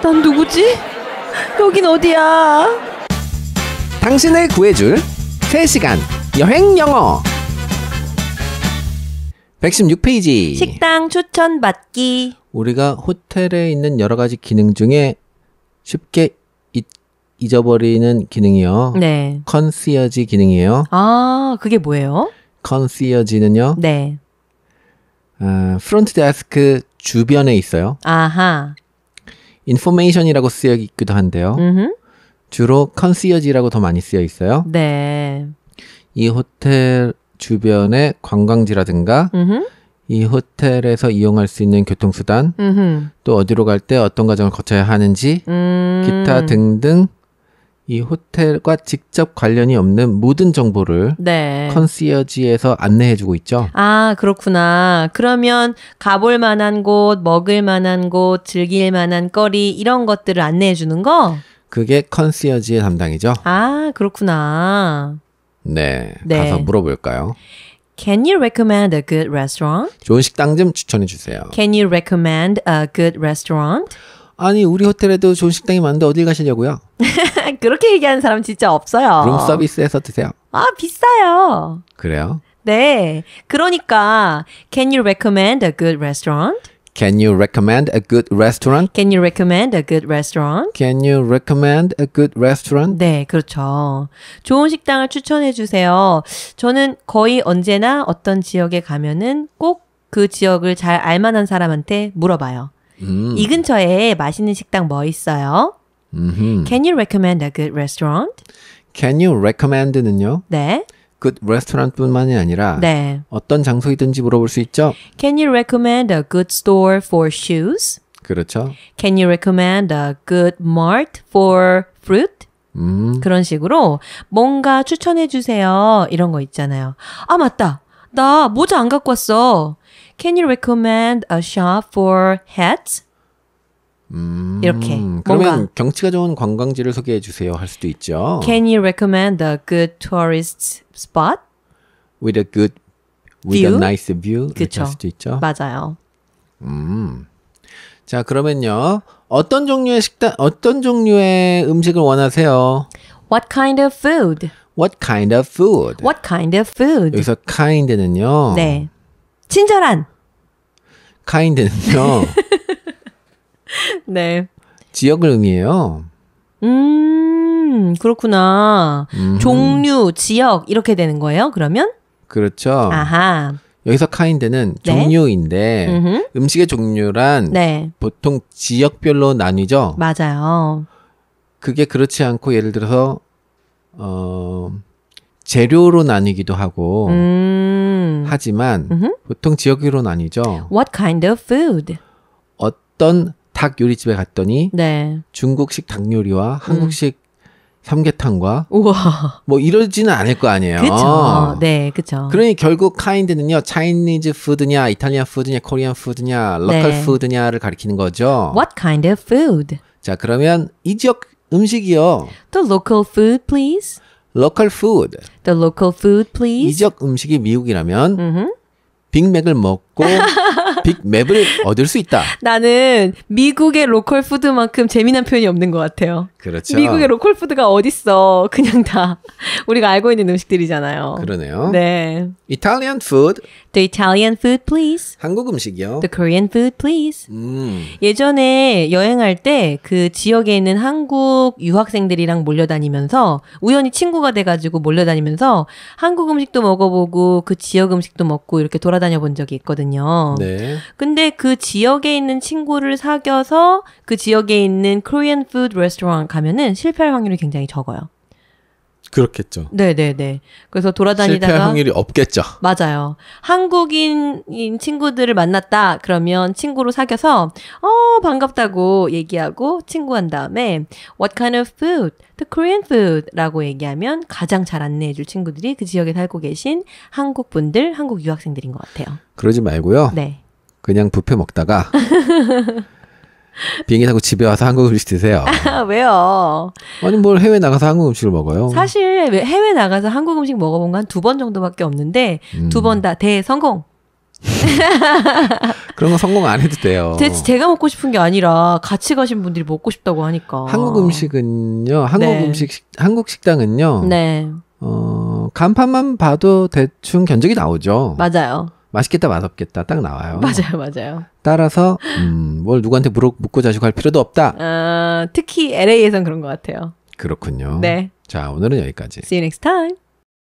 난 누구지? 여긴 어디야? 당신을 구해줄 3시간 여행 영어 116페이지 식당 추천 받기 우리가 호텔에 있는 여러 가지 기능 중에 쉽게 잊, 어버리는 기능이요. 네. 컨시어지 기능이에요. 아, 그게 뭐예요? 컨시어지는요. 네. 어, 프론트 데스크 주변에 있어요. 아하. 인포메이션이라고 쓰여 있기도 한데요. 음흠. 주로 컨시어지라고 더 많이 쓰여 있어요. 네. 이 호텔 주변의 관광지라든가 음흠. 이 호텔에서 이용할 수 있는 교통수단, 음흠. 또 어디로 갈 때 어떤 과정을 거쳐야 하는지, 음. 기타 등등 이 호텔과 직접 관련이 없는 모든 정보를 네. 컨시어지에서 안내해주고 있죠. 아 그렇구나. 그러면 가볼 만한 곳, 먹을 만한 곳, 즐길 만한 거리 이런 것들을 안내해주는 거? 그게 컨시어지의 담당이죠. 아 그렇구나. 네, 네. 가서 물어볼까요? Can you recommend a good restaurant? 좋은 식당 좀 추천해 주세요. Can you recommend a good restaurant? 아니 우리 호텔에도 좋은 식당이 많은데 어딜 가시려고요? 그렇게 얘기하는 사람 진짜 없어요. 룸 서비스에서 드세요. 아 비싸요. 그래요? 네. 그러니까 Can you recommend a good restaurant? Can you recommend a good restaurant? Can you recommend a good restaurant? Can you recommend a good restaurant? 네, 그렇죠. 좋은 식당을 추천해 주세요. 저는 거의 언제나 어떤 지역에 가면은 꼭 그 지역을 잘 알만한 사람한테 물어봐요. 음. 이 근처에 맛있는 식당 뭐 있어요? 음흠. Can you recommend a good restaurant? Can you recommend는요? 네. good restaurant뿐만이 아니라 네. 어떤 장소이든지 물어볼 수 있죠. Can you recommend a good store for shoes? 그렇죠. Can you recommend a good mart for fruit? 음. 그런 식으로 뭔가 추천해 주세요. 이런 거 있잖아요. 아, 맞다. 나 모자 안 갖고 왔어. Can you recommend a shop for hats? 음, 이렇게 그러면 뭔가. 경치가 좋은 관광지를 소개해 주세요 할 수도 있죠. Can you recommend a good tourist spot? With a good, with view? a nice view 그쵸. 할 수도 있죠. 맞아요. 음, 자 그러면요 어떤 종류의 식단, 어떤 종류의 음식을 원하세요? What kind of food? What kind of food? What kind of food? 여기서 kind는요. 네. 친절한. kind는요. 네. 지역을 의미해요. 음, 그렇구나. 음흠. 종류, 지역 이렇게 되는 거예요, 그러면? 그렇죠. 아하. 여기서 k i n d 는 네? 종류인데 음흠. 음식의 종류란 네. 보통 지역별로 나뉘죠. 맞아요. 그게 그렇지 않고 예를 들어서 어, 재료로 나뉘기도 하고 음. 하지만 음흠. 보통 지역으로 나뉘죠. What kind of food? 어떤 닭 요리집에 갔더니 네. 중국식 닭 요리와 음. 한국식 음. 삼계탕과 우와. 뭐 이러지는 않을 거 아니에요. 그렇죠. 네, 그렇죠. 그러니 결국 카인드는요. 차이니즈 푸드냐, 이탈리안 푸드냐, 코리안 푸드냐, 로컬 네. 푸드냐를 가리키는 거죠. What kind of food? 자, 그러면 이 지역 음식이요. The local food, please. Local food. The local food, please. 이 지역 음식이 미국이라면 mm-hmm. 빅맥을 먹고 빅맵을 얻을 수 있다. 나는 미국의 로컬 푸드만큼 재미난 표현이 없는 것 같아요. 그렇죠. 미국의 로컬 푸드가 어딨어. 그냥 다 우리가 알고 있는 음식들이잖아요. 그러네요. 네. Italian food. The Italian food, please. 한국 음식이요. The Korean food, please. 음. 예전에 여행할 때 그 지역에 있는 한국 유학생들이랑 몰려다니면서 우연히 친구가 돼가지고 몰려다니면서 한국 음식도 먹어보고 그 지역 음식도 먹고 이렇게 돌아다녀 본 적이 있거든요. 네. 네. 근데 그 지역에 있는 친구를 사귀어서 그 지역에 있는 코리안 푸드 레스토랑 가면은 실패할 확률이 굉장히 적어요. 그렇겠죠. 네네네. 그래서 돌아다니다가 실패 확률이 없겠죠. 맞아요. 한국인인 친구들을 만났다 그러면 친구로 사귀어서 어 반갑다고 얘기하고 친구한 다음에 What kind of food? The Korean food라고 얘기하면 가장 잘 안내해줄 친구들이 그 지역에 살고 계신 한국 분들, 한국 유학생들인 것 같아요. 그러지 말고요. 네. 그냥 부페 먹다가 비행기 타고 집에 와서 한국 음식 드세요. 아, 왜요? 아니 뭘 해외 나가서 한국 음식을 먹어요? 사실 해외 나가서 한국 음식 먹어본 건 두 번 정도밖에 없는데 음. 두번 다 대성공. 그런 거 성공 안 해도 돼요. 대, 제가 먹고 싶은 게 아니라 같이 가신 분들이 먹고 싶다고 하니까. 한국 음식은요. 한국 네. 음식 식, 한국 식당은요. 네. 어, 간판만 봐도 대충 견적이 나오죠. 맞아요. 맛있겠다 맛없겠다 딱 나와요. 맞아요, 맞아요. 따라서 음, 뭘 누구한테 물어, 묻고 자식할 필요도 없다. 어, 특히 LA에선 그런 것 같아요. 그렇군요. 네. 자, 오늘은 여기까지. See you next time.